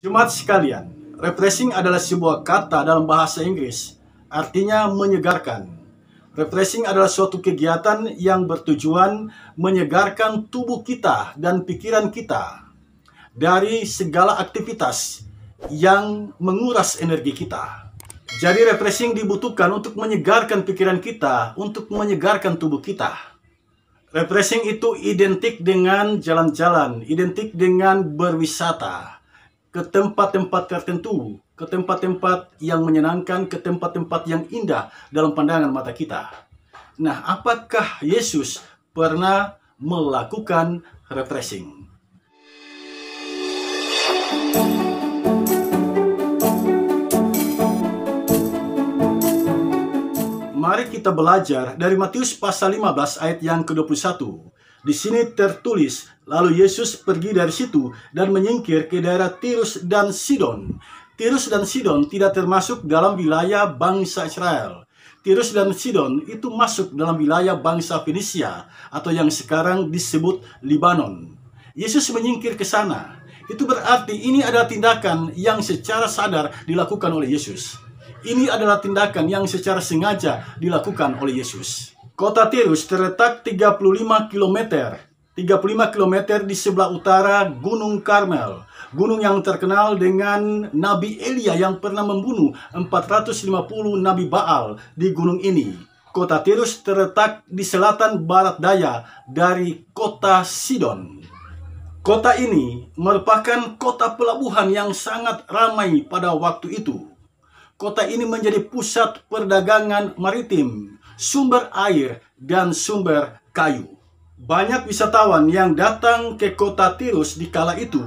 Jumat sekalian, refreshing adalah sebuah kata dalam bahasa Inggris, artinya menyegarkan. Refreshing adalah suatu kegiatan yang bertujuan menyegarkan tubuh kita dan pikiran kita dari segala aktivitas yang menguras energi kita. Jadi refreshing dibutuhkan untuk menyegarkan pikiran kita, untuk menyegarkan tubuh kita. Refreshing itu identik dengan jalan-jalan, identik dengan berwisata ke tempat-tempat tertentu, ke tempat-tempat yang menyenangkan, ke tempat-tempat yang indah dalam pandangan mata kita. Nah, apakah Yesus pernah melakukan refreshing? Mari kita belajar dari Matius pasal 15 ayat yang ke-21 di sini tertulis, lalu Yesus pergi dari situ dan menyingkir ke daerah Tirus dan Sidon. Tirus dan Sidon tidak termasuk dalam wilayah bangsa Israel. Tirus dan Sidon itu masuk dalam wilayah bangsa Fenisia atau yang sekarang disebut Libanon. Yesus menyingkir ke sana. Itu berarti ini adalah tindakan yang secara sadar dilakukan oleh Yesus. Ini adalah tindakan yang secara sengaja dilakukan oleh Yesus. Kota Tirus terletak 35 km, 35 km di sebelah utara Gunung Karmel. Gunung yang terkenal dengan Nabi Elia yang pernah membunuh 450 Nabi Baal di gunung ini. Kota Tirus terletak di selatan barat daya dari kota Sidon. Kota ini merupakan kota pelabuhan yang sangat ramai pada waktu itu. Kota ini menjadi pusat perdagangan maritim sumber air, dan sumber kayu. Banyak wisatawan yang datang ke kota Tirus di kala itu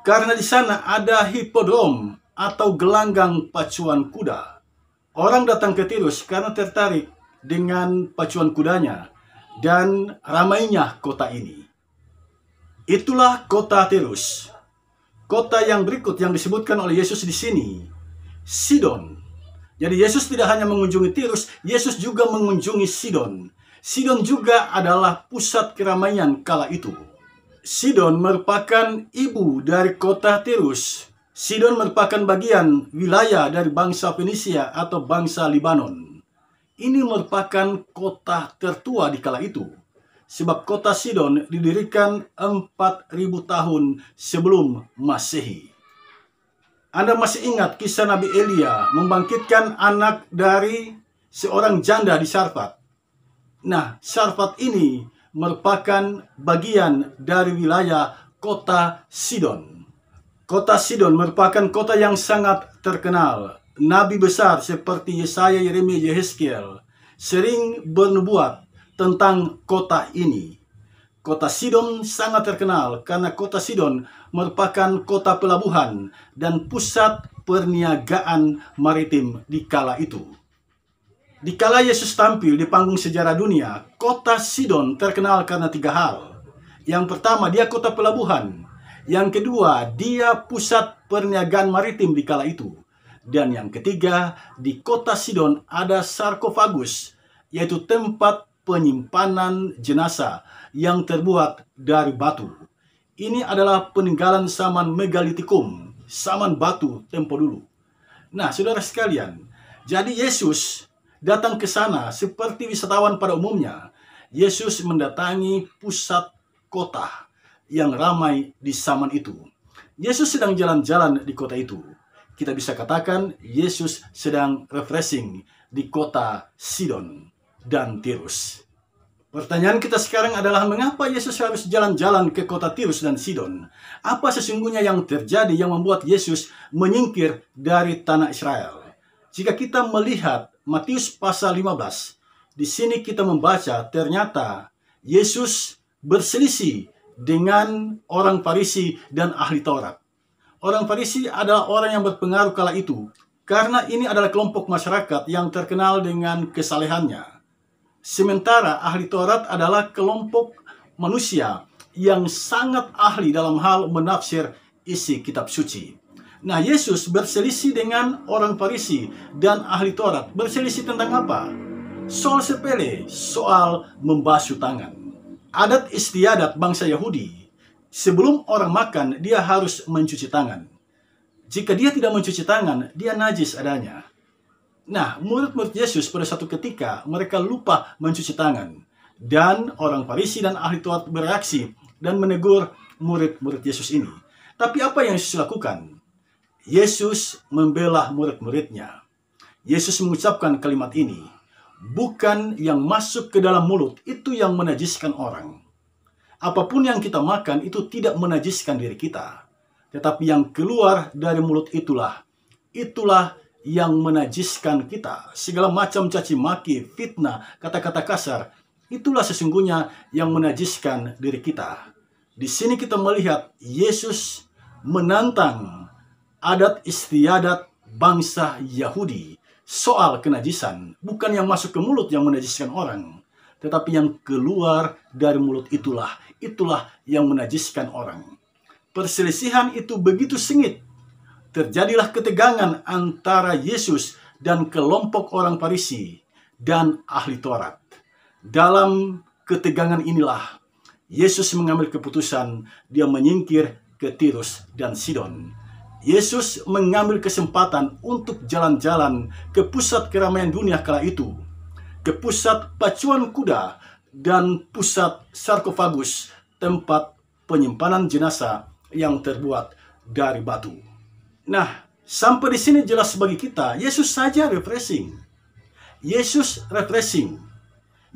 karena di sana ada hipodrom atau gelanggang pacuan kuda. Orang datang ke Tirus karena tertarik dengan pacuan kudanya dan ramainya kota ini. Itulah kota Tirus. Kota yang berikut yang disebutkan oleh Yesus di sini, Sidon jadi Yesus tidak hanya mengunjungi Tirus, Yesus juga mengunjungi Sidon. Sidon juga adalah pusat keramaian kala itu. Sidon merupakan ibu dari kota Tirus. Sidon merupakan bagian wilayah dari bangsa Fenisia atau bangsa Libanon. Ini merupakan kota tertua di kala itu. Sebab kota Sidon didirikan 4000 tahun sebelum Masehi. Anda masih ingat kisah Nabi Elia membangkitkan anak dari seorang janda di Sarfat. Nah, Sarfat ini merupakan bagian dari wilayah kota Sidon. Kota Sidon merupakan kota yang sangat terkenal. Nabi besar seperti Yesaya, Yeremia, Yehezkiel sering bernubuat tentang kota ini. Kota Sidon sangat terkenal karena kota Sidon merupakan kota pelabuhan dan pusat perniagaan maritim di kala itu. Di kala Yesus tampil di panggung sejarah dunia, kota Sidon terkenal karena tiga hal. Yang pertama, dia kota pelabuhan. Yang kedua, dia pusat perniagaan maritim di kala itu. Dan yang ketiga, di kota Sidon ada sarkofagus, yaitu tempat penyimpanan jenazah yang terbuat dari batu. Ini adalah peninggalan zaman megalitikum, zaman batu tempo dulu. Nah, saudara sekalian, jadi Yesus datang ke sana seperti wisatawan pada umumnya. Yesus mendatangi pusat kota yang ramai di zaman itu. Yesus sedang jalan-jalan di kota itu. Kita bisa katakan Yesus sedang refreshing di kota Sidon dan Tirus. Pertanyaan kita sekarang adalah mengapa Yesus harus jalan-jalan ke kota Tirus dan Sidon? Apa sesungguhnya yang terjadi yang membuat Yesus menyingkir dari tanah Israel? Jika kita melihat Matius pasal 15, di sini kita membaca ternyata Yesus berselisih dengan orang Farisi dan ahli Taurat. Orang Farisi adalah orang yang berpengaruh kala itu karena ini adalah kelompok masyarakat yang terkenal dengan kesalehannya Sementara ahli Taurat adalah kelompok manusia yang sangat ahli dalam hal menafsir isi kitab suci. Nah, Yesus berselisih dengan orang Farisi dan ahli Taurat. Berselisih tentang apa? Soal sepele, soal membasuh tangan. Adat istiadat bangsa Yahudi, sebelum orang makan, dia harus mencuci tangan. Jika dia tidak mencuci tangan, dia najis adanya. Nah, murid-murid Yesus pada satu ketika mereka lupa mencuci tangan. Dan orang Farisi dan ahli Taurat bereaksi dan menegur murid-murid Yesus ini. Tapi apa yang Yesus lakukan? Yesus membela murid-muridnya. Yesus mengucapkan kalimat ini, bukan yang masuk ke dalam mulut, itu yang menajiskan orang. Apapun yang kita makan itu tidak menajiskan diri kita. Tetapi yang keluar dari mulut itulah, itulah yang menajiskan kita, segala macam caci maki, fitnah, kata-kata kasar, itulah sesungguhnya yang menajiskan diri kita. Di sini kita melihat Yesus menantang adat istiadat bangsa Yahudi soal kenajisan, bukan yang masuk ke mulut yang menajiskan orang, tetapi yang keluar dari mulut itulah, itulah yang menajiskan orang. Perselisihan itu begitu sengit terjadilah ketegangan antara Yesus dan kelompok orang Farisi dan ahli Taurat. Dalam ketegangan inilah Yesus mengambil keputusan dia menyingkir ke Tirus dan Sidon. Yesus mengambil kesempatan untuk jalan-jalan ke pusat keramaian dunia kala itu, ke pusat pacuan kuda dan pusat sarkofagus, tempat penyimpanan jenazah yang terbuat dari batu. Nah, sampai di sini jelas bagi kita, Yesus saja refreshing. Yesus refreshing.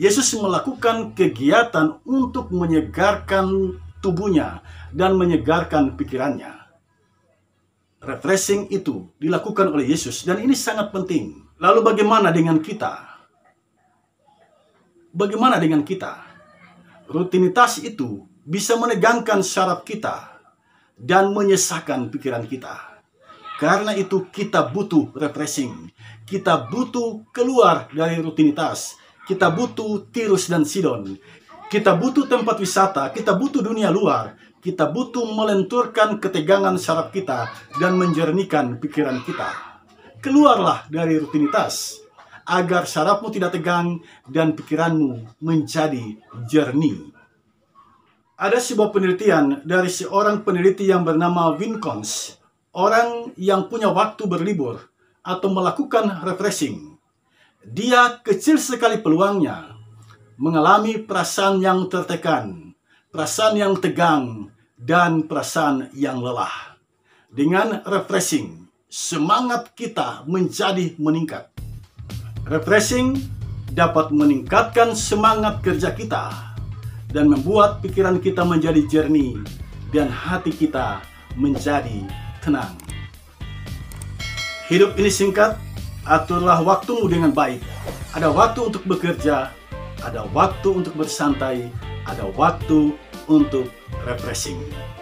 Yesus melakukan kegiatan untuk menyegarkan tubuhnya dan menyegarkan pikirannya. Refreshing itu dilakukan oleh Yesus dan ini sangat penting. Lalu bagaimana dengan kita? Bagaimana dengan kita? Rutinitas itu bisa menegangkan syaraf kita dan menyesahkan pikiran kita. Karena itu kita butuh refreshing. Kita butuh keluar dari rutinitas. Kita butuh Tirus dan Sidon. Kita butuh tempat wisata, kita butuh dunia luar. Kita butuh melenturkan ketegangan saraf kita dan menjernihkan pikiran kita. Keluarlah dari rutinitas agar sarafmu tidak tegang dan pikiranmu menjadi jernih. Ada sebuah penelitian dari seorang peneliti yang bernama Wincons orang yang punya waktu berlibur atau melakukan refreshing, dia kecil sekali peluangnya mengalami perasaan yang tertekan, perasaan yang tegang, dan perasaan yang lelah. Dengan refreshing, semangat kita menjadi meningkat. Refreshing dapat meningkatkan semangat kerja kita dan membuat pikiran kita menjadi jernih dan hati kita menjadi tenang. Hidup ini singkat, aturlah waktumu dengan baik. Ada waktu untuk bekerja, ada waktu untuk bersantai, ada waktu untuk refreshing.